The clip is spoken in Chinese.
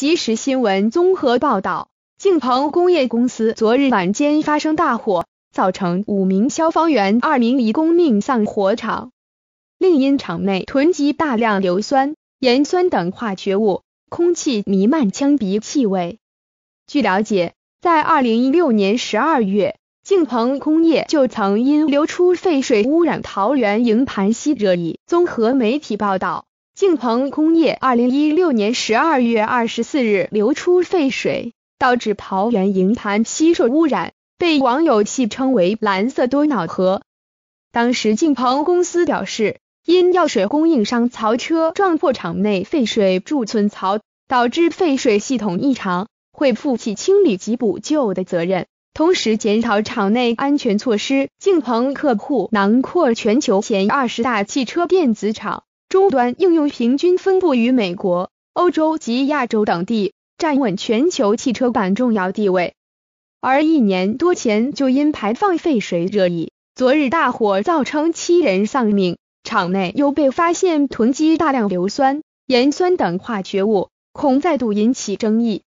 即时新闻综合报道，敬鹏工业公司昨日晚间发生大火，造成五名消防员、二名义工命丧火场。另因厂内囤积大量硫酸、盐酸等化学物，空气弥漫呛鼻气味。据了解，在二零一六年十二月，敬鹏工业就曾因流出废水污染桃园营盘溪，惹议。综合媒体报道。敬鹏工业二零一六年十二月二十四日流出废水，导致桃园营盘吸受污染，被网友戏称为“蓝色多瑙河”。当时敬鹏公司表示，因药水供应商槽车撞破厂内废水贮存槽，导致废水系统异常，会负起清理及补救的责任，同时检讨厂内安全措施。敬鹏客户囊括全球前二十大汽车电子厂。终端应用平均分布于美国、欧洲及亚洲等地，站稳全球汽车板重要地位。而一年多前就因排放废水热议，昨日大火造成七人丧命，厂内又被发现囤积大量硫酸、盐酸等化学物，恐再度引起争议。